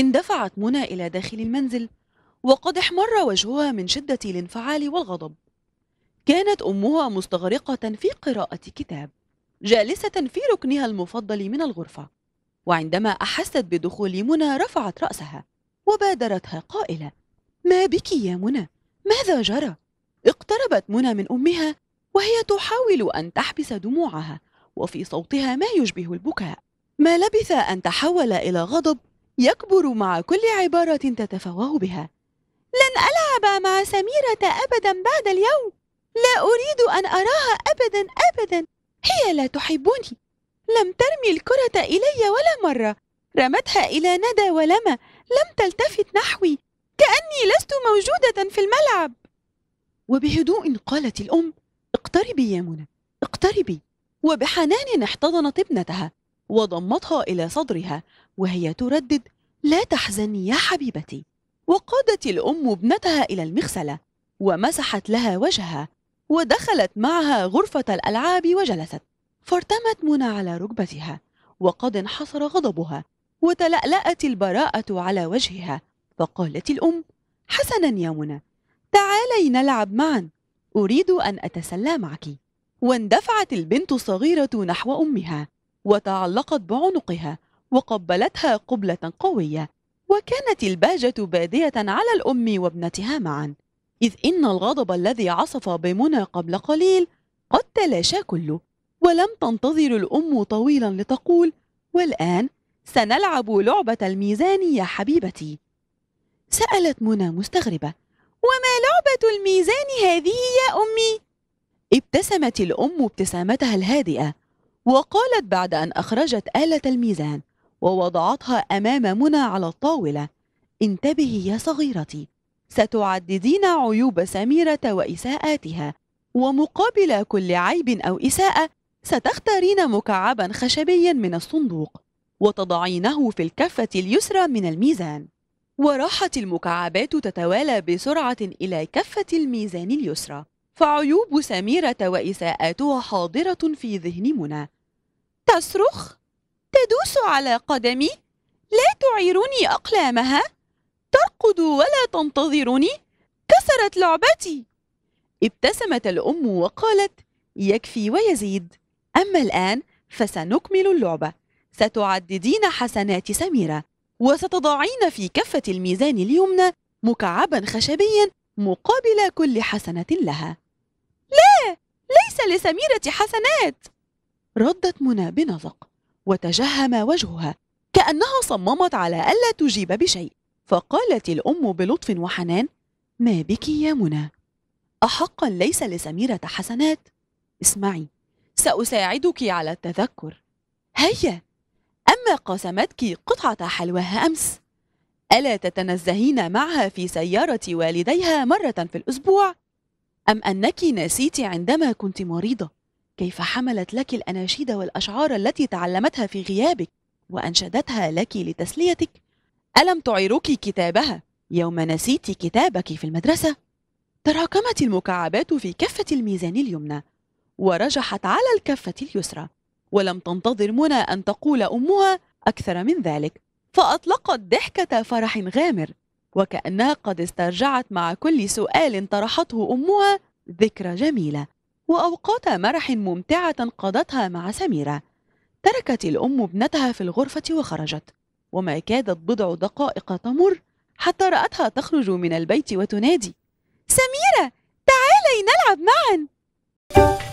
اندفعت منى إلى داخل المنزل وقد احمر وجهها من شدة الانفعال والغضب كانت أمها مستغرقة في قراءة كتاب جالسة في ركنها المفضل من الغرفة وعندما أحست بدخول منى رفعت رأسها وبادرتها قائلة ما بك يا منى؟ ماذا جرى؟ اقتربت منى من أمها وهي تحاول أن تحبس دموعها وفي صوتها ما يشبه البكاء ما لبث أن تحول إلى غضب يكبر مع كل عبارة تتفوه بها لن ألعب مع سميرة أبدا بعد اليوم لا أريد أن أراها أبدا أبدا هي لا تحبني لم ترمي الكرة إلي ولا مرة رمتها إلى ندى ولما لم تلتفت نحوي كأني لست موجودة في الملعب وبهدوء قالت الأم اقتربي يا منى اقتربي وبحنان احتضنت ابنتها وضمتها إلى صدرها وهي تردد لا تحزني يا حبيبتي وقادت الأم ابنتها إلى المغسلة ومسحت لها وجهها ودخلت معها غرفة الألعاب وجلست فارتمت منى على ركبتها وقد انحصر غضبها وتلألأت البراءة على وجهها فقالت الأم حسنا يا منى تعالي نلعب معا أريد أن أتسلى معك واندفعت البنت الصغيرة نحو أمها وتعلقت بعنقها وقبلتها قبلة قوية وكانت البهجة بادية على الأم وابنتها معا إذ إن الغضب الذي عصف بمنى قبل قليل قد تلاشى كله ولم تنتظر الأم طويلا لتقول والآن سنلعب لعبة الميزان يا حبيبتي سألت منى مستغربة وما لعبة الميزان هذه يا أمي؟ ابتسمت الأم ابتسامتها الهادئة وقالت بعد أن أخرجت آلة الميزان ووضعتها أمام منى على الطاولة انتبهي يا صغيرتي ستعددين عيوب سميرة وإساءاتها ومقابل كل عيب أو إساءة ستختارين مكعبا خشبيا من الصندوق وتضعينه في الكفة اليسرى من الميزان وراحت المكعبات تتوالى بسرعة إلى كفة الميزان اليسرى فعيوب سميرة وإساءاتها حاضرة في ذهن منى تصرخ تدوس على قدمي لا تعيرني أقلامها ترقد ولا تنتظرني كسرت لعبتي ابتسمت الأم وقالت يكفي ويزيد أما الآن فسنكمل اللعبة ستعددين حسنات سميرة وستضعين في كفة الميزان اليمنى مكعبا خشبيا مقابل كل حسنة لها لا ليس لسميرة حسنات ردت منى بنزق وتجهم وجهها كأنها صممت على ألا تجيب بشيء فقالت الأم بلطف وحنان ما بك يا منى أحقا ليس لسميرة حسنات؟ اسمعي سأساعدك على التذكر هيا أما قاسمتك قطعة حلواها أمس ألا تتنزهين معها في سيارة والديها مرة في الأسبوع؟ أم أنك نسيت عندما كنت مريضة؟ كيف حملت لك الأناشيد والأشعار التي تعلمتها في غيابك وأنشدتها لك لتسليتك ألم تعيرك كتابها يوم نسيت كتابك في المدرسة؟ تراكمت المكعبات في كفة الميزان اليمنى ورجحت على الكفة اليسرى ولم تنتظر منى أن تقول أمها أكثر من ذلك فأطلقت ضحكة فرح غامر وكأنها قد استرجعت مع كل سؤال طرحته أمها ذكرى جميلة وأوقات مرح ممتعة قضتها مع سميرة تركت الأم ابنتها في الغرفة وخرجت وما كادت بضع دقائق تمر حتى رأتها تخرج من البيت وتنادي سميرة تعالي نلعب معا